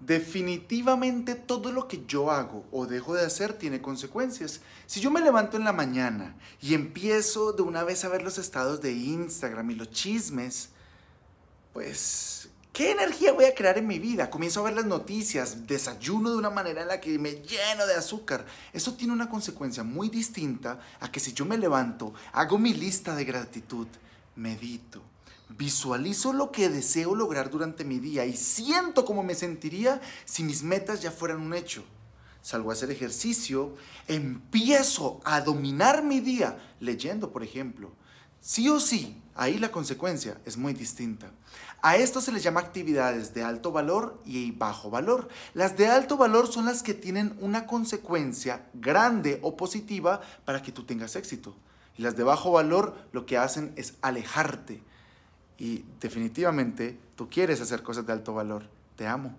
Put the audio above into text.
Definitivamente todo lo que yo hago o dejo de hacer tiene consecuencias. Si yo me levanto en la mañana y empiezo de una vez a ver los estados de Instagram y los chismes, pues, ¿qué energía voy a crear en mi vida? Comienzo a ver las noticias, desayuno de una manera en la que me lleno de azúcar. Eso tiene una consecuencia muy distinta a que si yo me levanto, hago mi lista de gratitud medito, visualizo lo que deseo lograr durante mi día y siento cómo me sentiría si mis metas ya fueran un hecho. Salgo a hacer ejercicio, empiezo a dominar mi día leyendo, por ejemplo. Sí o sí, ahí la consecuencia es muy distinta. A esto se les llama actividades de alto valor y bajo valor. Las de alto valor son las que tienen una consecuencia grande o positiva para que tú tengas éxito. Y las de bajo valor lo que hacen es alejarte. Y definitivamente tú quieres hacer cosas de alto valor. Te amo.